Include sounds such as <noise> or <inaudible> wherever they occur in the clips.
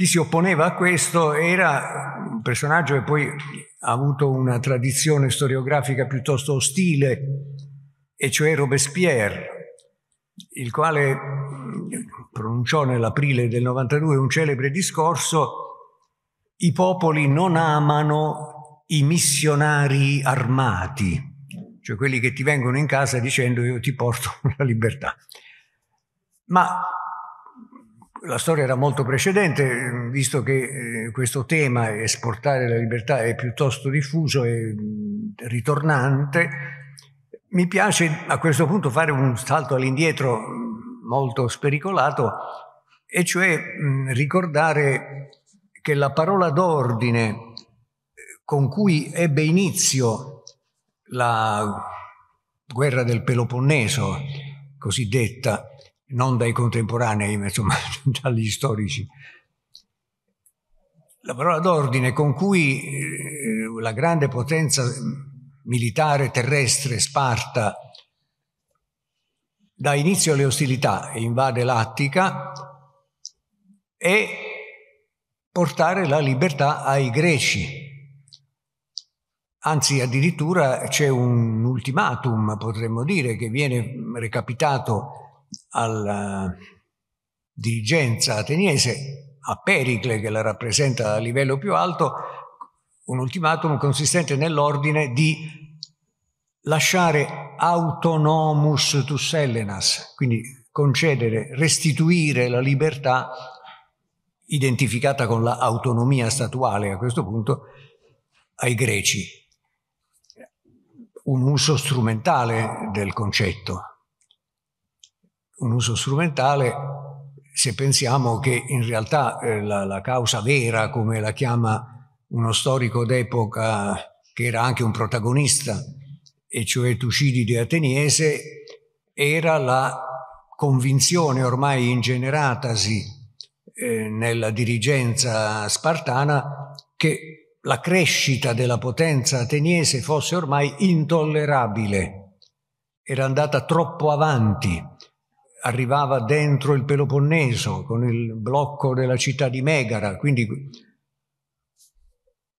Chi si opponeva a questo era un personaggio che poi ha avuto una tradizione storiografica piuttosto ostile, e cioè Robespierre, il quale pronunciò nell'aprile del 92 un celebre discorso, i popoli non amano i missionari armati, cioè quelli che ti vengono in casa dicendo io ti porto la libertà. Ma la storia era molto precedente, mm, visto che eh, questo tema, esportare la libertà, è piuttosto diffuso e mm, ritornante, mi piace a questo punto fare un salto all'indietro mm, molto spericolato, e cioè ricordare che la parola d'ordine eh, con cui ebbe inizio la guerra del Peloponneso, cosiddetta, non dai contemporanei, ma insomma dagli <laughs> storici. La parola d'ordine con cui eh, la grande potenza militare terrestre Sparta dà inizio alle ostilità e invade l'Attica è portare la libertà ai greci. Anzi, addirittura c'è un ultimatum, potremmo dire, che viene recapitato alla dirigenza ateniese, a Pericle che la rappresenta a livello più alto, un ultimatum consistente nell'ordine di lasciare autonomus tus Helenas, quindi concedere, restituire la libertà identificata con l'autonomia statuale a questo punto ai greci. Un uso strumentale del concetto, un uso strumentale se pensiamo che in realtà eh, la, la, causa vera, come la chiama uno storico d'epoca che era anche un protagonista, e cioè Tucidide ateniese, era la convinzione ormai ingeneratasi eh, nella dirigenza spartana che la crescita della potenza ateniese fosse ormai intollerabile, era andata troppo avanti arrivava dentro il Peloponneso con il blocco della città di Megara, quindi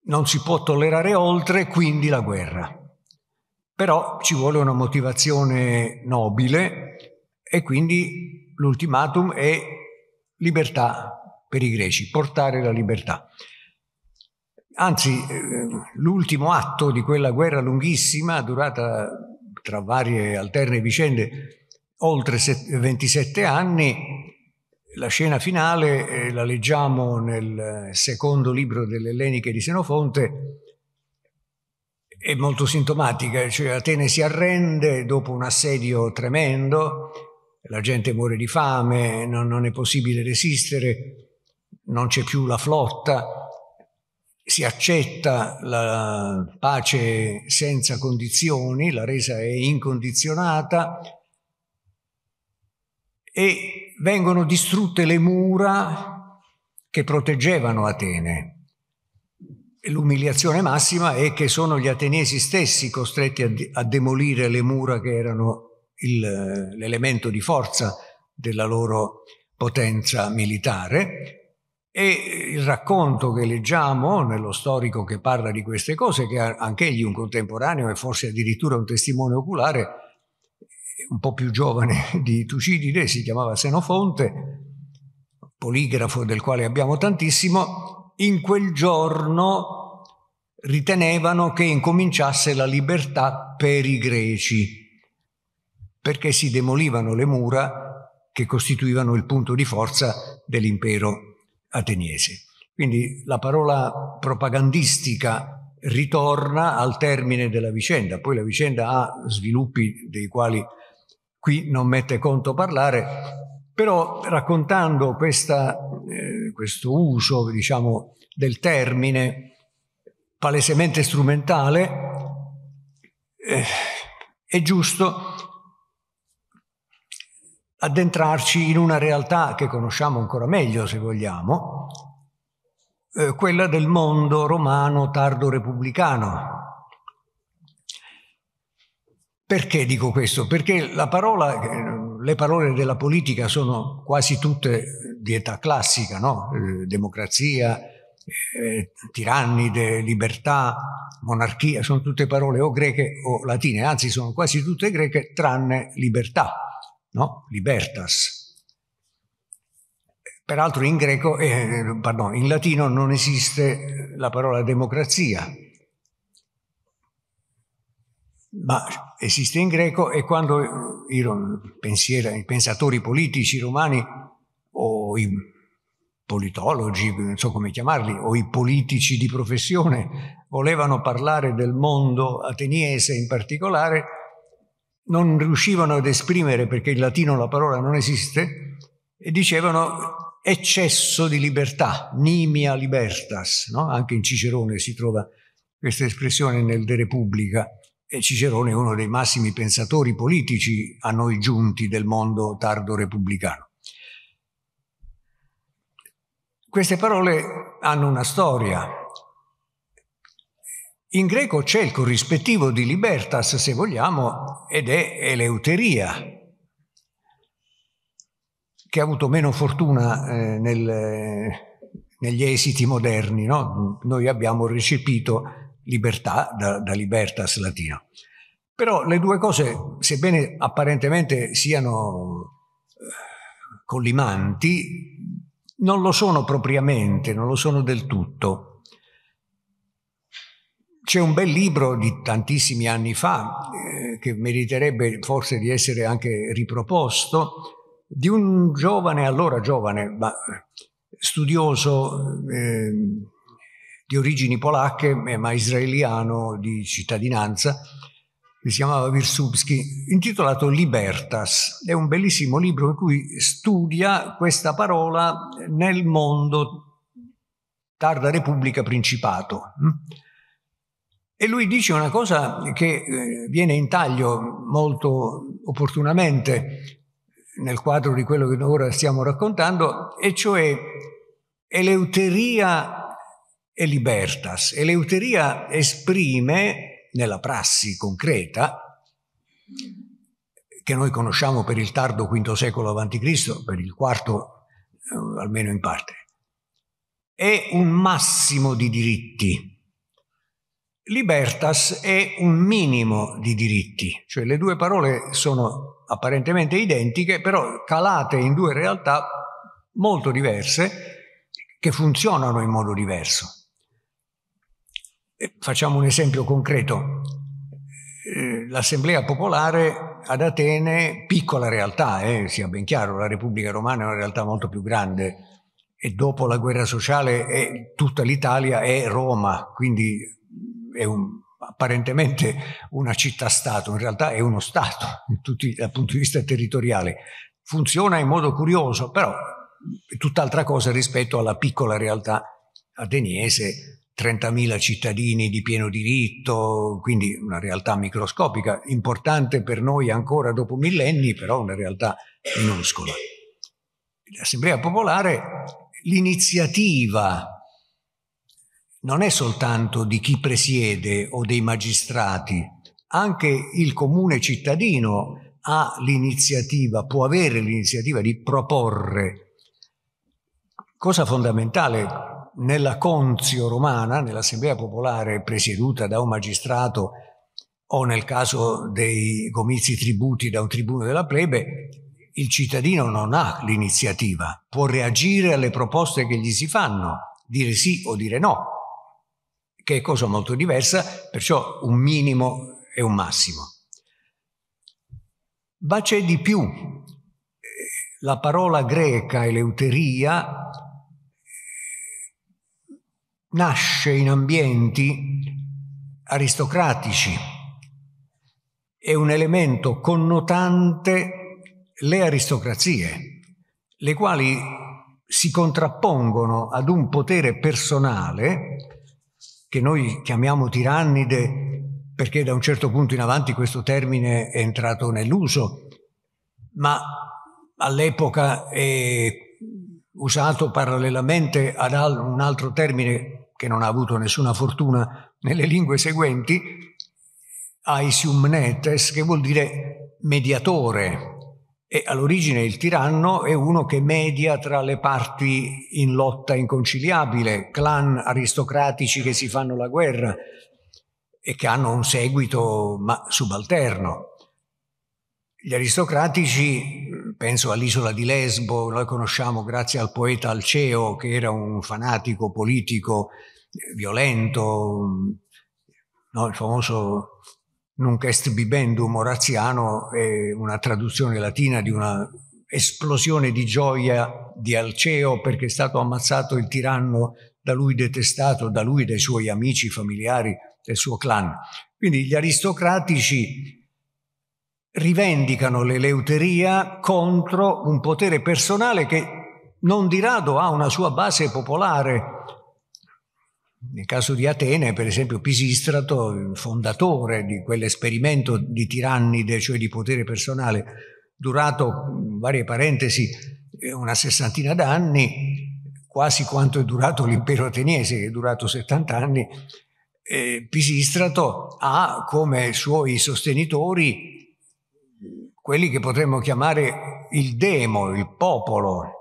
non si può tollerare oltre, quindi la guerra. Però ci vuole una motivazione nobile e quindi l'ultimatum è libertà per i greci, portare la libertà. Anzi, eh, l'ultimo atto di quella guerra lunghissima, durata tra varie alterne vicende oltre 27 anni. La scena finale eh, la leggiamo nel secondo libro delle Elleniche di Senofonte, è molto sintomatica, cioè Atene si arrende dopo un assedio tremendo, la gente muore di fame, non, non è possibile resistere, non c'è più la flotta, si accetta la pace senza condizioni, la resa è incondizionata, e vengono distrutte le mura che proteggevano Atene. L'umiliazione massima è che sono gli ateniesi stessi costretti a, a demolire le mura che erano l'elemento di forza della loro potenza militare e il racconto che leggiamo nello storico che parla di queste cose, che è anch'egli un contemporaneo e forse addirittura un testimone oculare, un po' più giovane <laughs> di Tucidide, si chiamava Senofonte, poligrafo del quale abbiamo tantissimo, in quel giorno ritenevano che incominciasse la libertà per i greci, perché si demolivano le mura che costituivano il punto di forza dell'impero ateniese. Quindi la parola propagandistica ritorna al termine della vicenda, poi la vicenda ha sviluppi dei quali qui non mette conto parlare, però raccontando questa, eh, questo uso diciamo, del termine palesemente strumentale, eh, è giusto addentrarci in una realtà che conosciamo ancora meglio, se vogliamo, eh, quella del mondo romano tardo repubblicano, perché dico questo? Perché parola, eh, le parole della politica sono quasi tutte di età classica, no? Eh, democrazia, eh, tirannide, libertà, monarchia, sono tutte parole o greche o latine, anzi sono quasi tutte greche tranne libertà, no? libertas. Peraltro in greco, eh, pardon, in latino non esiste la parola democrazia, ma esiste in greco e quando i, pensieri, i pensatori politici romani o i politologi, non so come chiamarli, o i politici di professione volevano parlare del mondo ateniese in particolare, non riuscivano ad esprimere, perché in latino la parola non esiste, e dicevano eccesso di libertà, nimia libertas, no? anche in Cicerone si trova questa espressione nel De Repubblica e Cicerone è uno dei massimi pensatori politici a noi giunti del mondo tardo repubblicano. Queste parole hanno una storia. In greco c'è il corrispettivo di libertas, se vogliamo, ed è eleuteria, che ha avuto meno fortuna eh, nel, eh, negli esiti moderni. No? Noi abbiamo recepito libertà da, da libertas latino. Però le due cose, sebbene apparentemente siano eh, collimanti, non lo sono propriamente, non lo sono del tutto. C'è un bel libro di tantissimi anni fa, eh, che meriterebbe forse di essere anche riproposto, di un giovane, allora giovane, ma studioso, eh, di origini polacche eh, ma israeliano di cittadinanza, che si chiamava Wirsubski, intitolato Libertas. È un bellissimo libro in cui studia questa parola nel mondo tarda Repubblica Principato. Hm? E lui dice una cosa che eh, viene in taglio molto opportunamente nel quadro di quello che ora stiamo raccontando, e cioè eleuteria e libertas. Eleuteria esprime nella prassi concreta, che noi conosciamo per il tardo V secolo a.C., per il quarto eh, almeno in parte, è un massimo di diritti. Libertas è un minimo di diritti, cioè le due parole sono apparentemente identiche, però calate in due realtà molto diverse che funzionano in modo diverso. Facciamo un esempio concreto. Eh, L'Assemblea Popolare ad Atene, piccola realtà, eh, sia ben chiaro, la Repubblica Romana è una realtà molto più grande e dopo la guerra sociale è, eh, tutta l'Italia è Roma, quindi è un, apparentemente una città-stato, in realtà è uno Stato tutti, dal punto di vista territoriale. Funziona in modo curioso, però è tutt'altra cosa rispetto alla piccola realtà ateniese 30.000 cittadini di pieno diritto, quindi una realtà microscopica, importante per noi ancora dopo millenni, però una realtà minuscola. L'Assemblea Popolare, l'iniziativa non è soltanto di chi presiede o dei magistrati, anche il comune cittadino ha l'iniziativa, può avere l'iniziativa di proporre. Cosa fondamentale nella Conzio romana, nell'assemblea popolare presieduta da un magistrato o nel caso dei comizi tributi da un tribuno della plebe, il cittadino non ha l'iniziativa, può reagire alle proposte che gli si fanno, dire sì o dire no, che è cosa molto diversa, perciò un minimo e un massimo. Ma c'è di più. La parola greca eleuteria nasce in ambienti aristocratici, è un elemento connotante le aristocrazie, le quali si contrappongono ad un potere personale che noi chiamiamo tirannide perché da un certo punto in avanti questo termine è entrato nell'uso, ma all'epoca è usato parallelamente ad un altro termine che non ha avuto nessuna fortuna nelle lingue seguenti, Aisiumnetes, che vuol dire mediatore, e all'origine il tiranno è uno che media tra le parti in lotta inconciliabile, clan aristocratici che si fanno la guerra e che hanno un seguito ma subalterno. Gli aristocratici penso all'isola di Lesbo, noi conosciamo grazie al poeta Alceo che era un fanatico politico eh, violento, no? il famoso Nunc est bibendum oraziano è una traduzione latina di una esplosione di gioia di Alceo perché è stato ammazzato il tiranno da lui detestato, da lui, dai suoi amici, familiari, del suo clan. Quindi gli aristocratici rivendicano l'eleuteria contro un potere personale che non di rado ha una sua base popolare. Nel caso di Atene, per esempio, Pisistrato, il fondatore di quell'esperimento di tirannide, cioè di potere personale, durato, in varie parentesi, una sessantina d'anni, quasi quanto è durato l'impero ateniese, che è durato 70 anni, eh, Pisistrato ha come suoi sostenitori quelli che potremmo chiamare il demo, il popolo.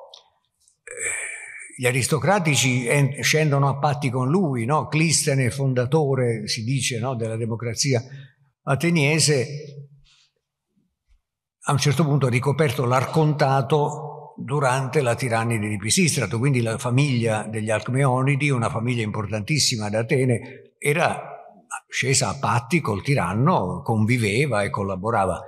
Gli aristocratici scendono a patti con lui, no? Clistene, fondatore, si dice, no? della democrazia ateniese, a un certo punto ha ricoperto l'arcontato durante la tirannide di Pisistrato, quindi la famiglia degli Alcmeonidi, una famiglia importantissima ad Atene, era scesa a patti col tiranno, conviveva e collaborava.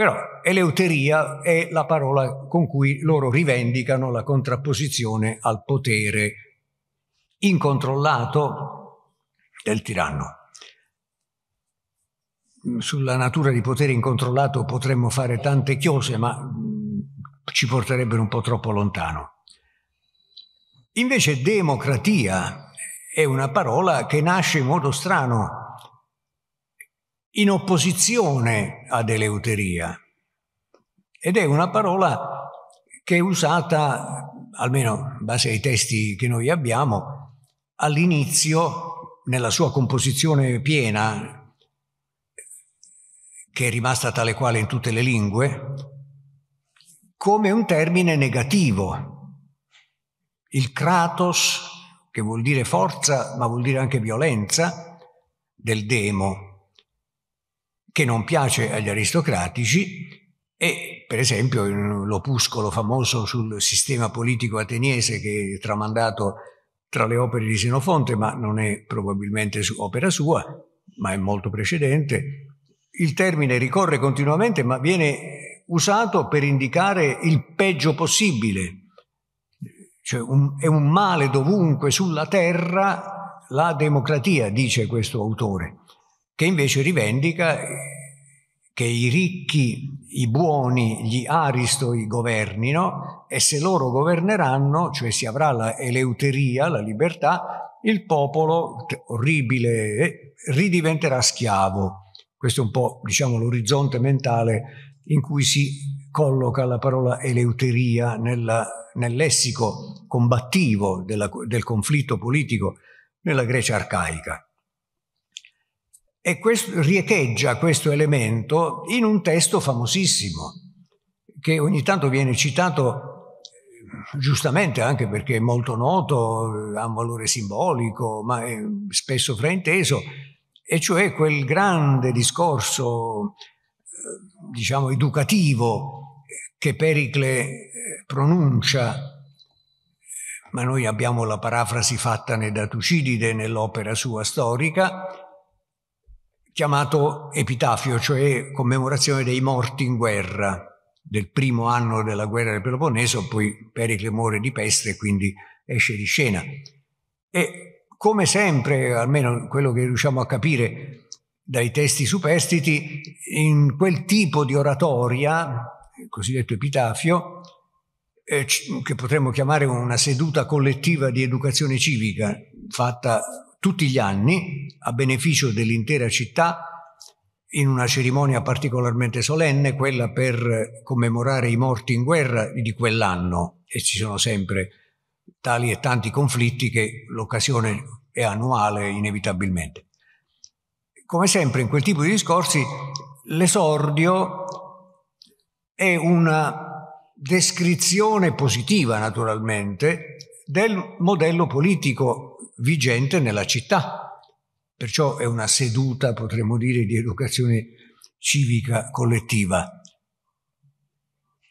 Però eleuteria è la parola con cui loro rivendicano la contrapposizione al potere incontrollato del tiranno. Sulla natura di potere incontrollato potremmo fare tante chiose, ma mm, ci porterebbero un po' troppo lontano. Invece democratia è una parola che nasce in modo strano in opposizione ad eleuteria ed è una parola che è usata, almeno in base ai testi che noi abbiamo, all'inizio nella sua composizione piena, che è rimasta tale quale in tutte le lingue, come un termine negativo. Il kratos, che vuol dire forza, ma vuol dire anche violenza, del demo, che non piace agli aristocratici e per esempio l'opuscolo famoso sul sistema politico ateniese che è tramandato tra le opere di Senofonte, ma non è probabilmente opera sua, ma è molto precedente. Il termine ricorre continuamente, ma viene usato per indicare il peggio possibile, cioè un, è un male dovunque sulla terra la democratia, dice questo autore che invece rivendica che i ricchi, i buoni, gli aristoi governino e se loro governeranno, cioè si avrà la eleuteria, la libertà, il popolo orribile eh, ridiventerà schiavo. Questo è un po' diciamo, l'orizzonte mentale in cui si colloca la parola eleuteria nella, nel lessico combattivo della, del conflitto politico nella Grecia arcaica. E questo, riecheggia questo elemento in un testo famosissimo, che ogni tanto viene citato eh, giustamente anche perché è molto noto, eh, ha un valore simbolico, ma è spesso frainteso, e cioè quel grande discorso, eh, diciamo, educativo che Pericle pronuncia ma noi abbiamo la parafrasi fatta da Tucidide nell'opera sua storica, chiamato epitafio, cioè commemorazione dei morti in guerra, del primo anno della guerra del Peloponneso, poi Pericle muore di peste e quindi esce di scena. E come sempre, almeno quello che riusciamo a capire dai testi superstiti, in quel tipo di oratoria, il cosiddetto epitafio, eh, che potremmo chiamare una seduta collettiva di educazione civica, fatta tutti gli anni a beneficio dell'intera città in una cerimonia particolarmente solenne, quella per commemorare i morti in guerra di quell'anno e ci sono sempre tali e tanti conflitti che l'occasione è annuale inevitabilmente. Come sempre in quel tipo di discorsi l'esordio è una descrizione positiva naturalmente del modello politico vigente nella città. Perciò è una seduta, potremmo dire, di educazione civica collettiva.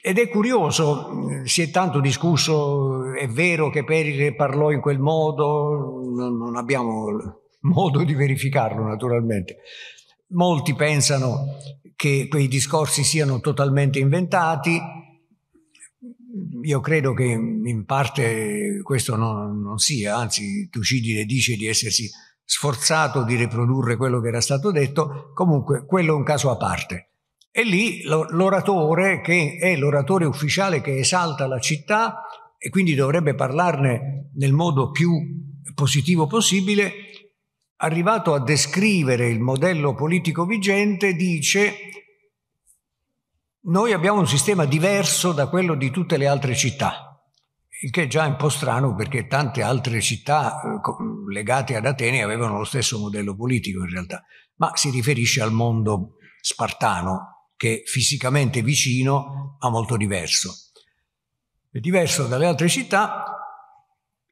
Ed è curioso, eh, si è tanto discusso, è vero che Peride parlò in quel modo, non abbiamo modo di verificarlo naturalmente. Molti pensano che quei discorsi siano totalmente inventati, io credo che in parte questo non, non sia, anzi Tucidide dice di essersi sforzato di riprodurre quello che era stato detto, comunque quello è un caso a parte. E lì l'oratore, che è l'oratore ufficiale che esalta la città e quindi dovrebbe parlarne nel modo più positivo possibile, arrivato a descrivere il modello politico vigente, dice noi abbiamo un sistema diverso da quello di tutte le altre città, il che è già un po' strano perché tante altre città eh, legate ad Atene avevano lo stesso modello politico in realtà, ma si riferisce al mondo spartano che fisicamente vicino ma molto diverso. È diverso dalle altre città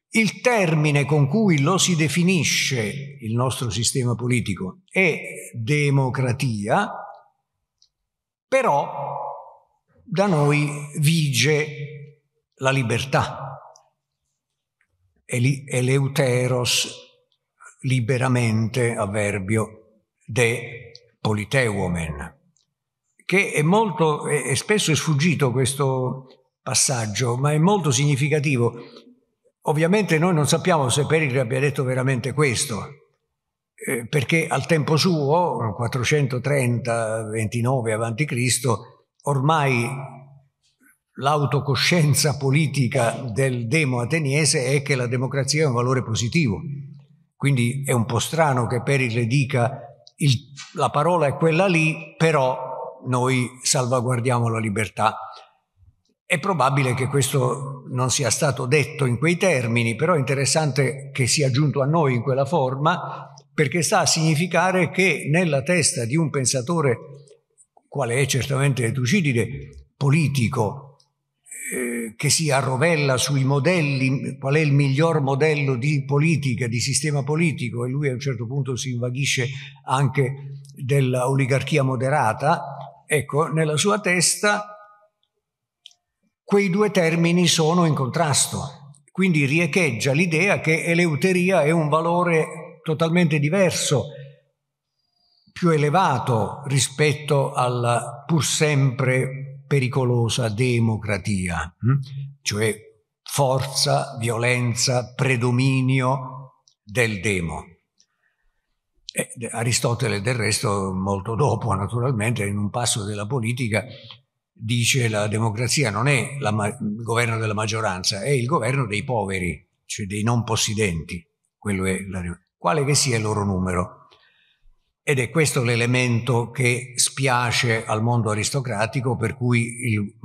il termine con cui lo si definisce il nostro sistema politico è democratia, però da noi vige la libertà. Eleuteros liberamente, avverbio, de politeuomen, che è molto, è spesso sfuggito questo passaggio, ma è molto significativo. Ovviamente noi non sappiamo se Pericle abbia detto veramente questo, eh, perché al tempo suo, 430-29 a.C., ormai l'autocoscienza politica del demo ateniese è che la democrazia è un valore positivo. Quindi è un po' strano che Pericle dica il, la parola è quella lì, però noi salvaguardiamo la libertà. È probabile che questo non sia stato detto in quei termini, però è interessante che sia giunto a noi in quella forma perché sta a significare che nella testa di un pensatore quale è certamente Tucidide, politico, eh, che si arrovella sui modelli, qual è il miglior modello di politica, di sistema politico, e lui a un certo punto si invaghisce anche dell'oligarchia moderata, ecco, nella sua testa quei due termini sono in contrasto. Quindi riecheggia l'idea che eleuteria è un valore totalmente diverso più elevato rispetto alla pur sempre pericolosa democratia, hm? cioè forza, violenza, predominio del demo. E Aristotele del resto, molto dopo naturalmente, in un passo della politica, dice che la democrazia non è ma- il governo della maggioranza, è il governo dei poveri, cioè dei non possidenti, quello è la... quale che sia il loro numero. Ed è questo l'elemento che spiace al mondo aristocratico, per cui il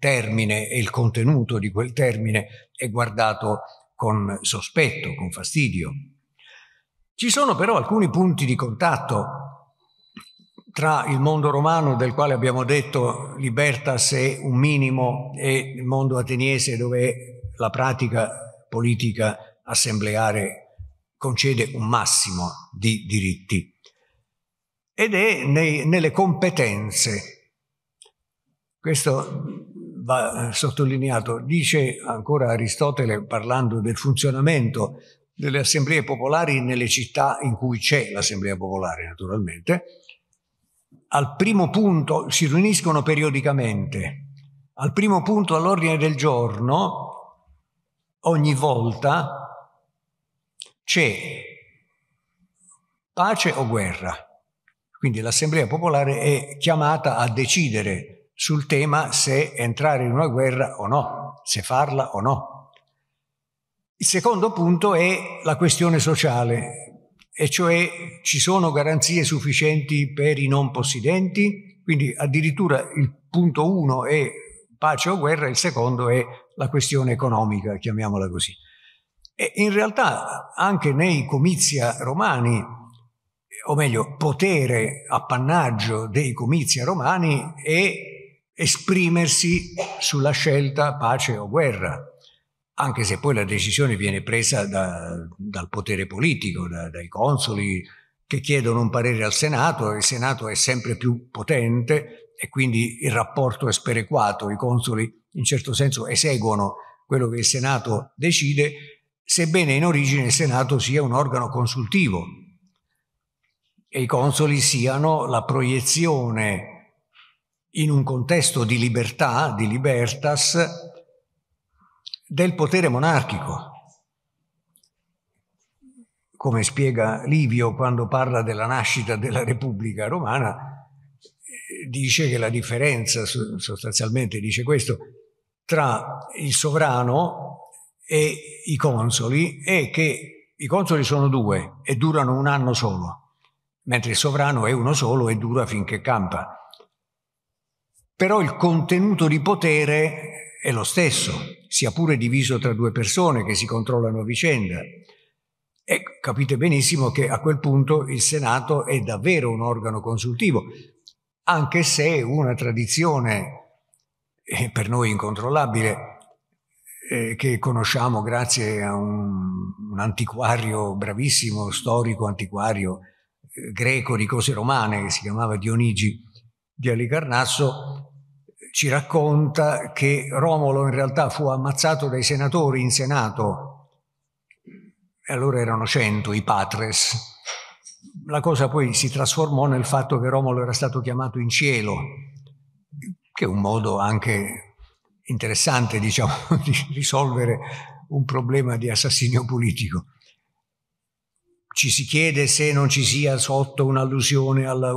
termine e il contenuto di quel termine è guardato con sospetto, con fastidio. Ci sono però alcuni punti di contatto tra il mondo romano, del quale abbiamo detto libertas è un minimo, e il mondo ateniese, dove la pratica politica assembleare concede un massimo di diritti ed è nei, nelle competenze. Questo va sottolineato. Dice ancora Aristotele, parlando del funzionamento delle assemblee popolari nelle città in cui c'è l'assemblea popolare, naturalmente, al primo punto si riuniscono periodicamente. Al primo punto all'ordine del giorno, ogni volta c'è pace o guerra quindi l'Assemblea Popolare è chiamata a decidere sul tema se entrare in una guerra o no, se farla o no. Il secondo punto è la questione sociale, e cioè ci sono garanzie sufficienti per i non possidenti, quindi addirittura il punto uno è pace o guerra, il secondo è la questione economica, chiamiamola così. E in realtà anche nei comizia romani o meglio, potere appannaggio dei comizi romani e esprimersi sulla scelta pace o guerra, anche se poi la decisione viene presa da, dal potere politico, da, dai consoli che chiedono un parere al Senato, il Senato è sempre più potente e quindi il rapporto è sperequato, i consoli in certo senso eseguono quello che il Senato decide, sebbene in origine il Senato sia un organo consultivo, e i consoli siano la proiezione in un contesto di libertà, di libertas, del potere monarchico. Come spiega Livio quando parla della nascita della Repubblica Romana, dice che la differenza, sostanzialmente dice questo, tra il sovrano e i consoli è che i consoli sono due e durano un anno solo mentre il sovrano è uno solo e dura finché campa. Però il contenuto di potere è lo stesso, sia pure diviso tra due persone che si controllano a vicenda. E capite benissimo che a quel punto il Senato è davvero un organo consultivo, anche se una tradizione eh, per noi incontrollabile eh, che conosciamo grazie a un, un antiquario bravissimo, storico antiquario greco di cose romane che si chiamava Dionigi di Alicarnasso, ci racconta che Romolo in realtà fu ammazzato dai senatori in Senato, allora erano cento i patres. La cosa poi si trasformò nel fatto che Romolo era stato chiamato in cielo, che è un modo anche interessante, diciamo, <laughs> di risolvere un problema di assassinio politico ci si chiede se non ci sia sotto un'allusione alla,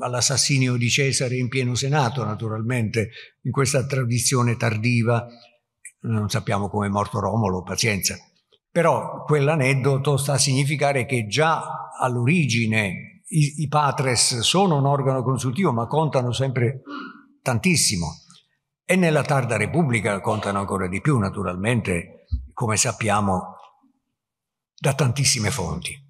all'assassinio di Cesare in pieno Senato, naturalmente, in questa tradizione tardiva. Non sappiamo come è morto Romolo, pazienza. Però quell'aneddoto sta a significare che già all'origine i, i patres sono un organo consultivo, ma contano sempre tantissimo. E nella tarda Repubblica contano ancora di più, naturalmente, come sappiamo da tantissime fonti.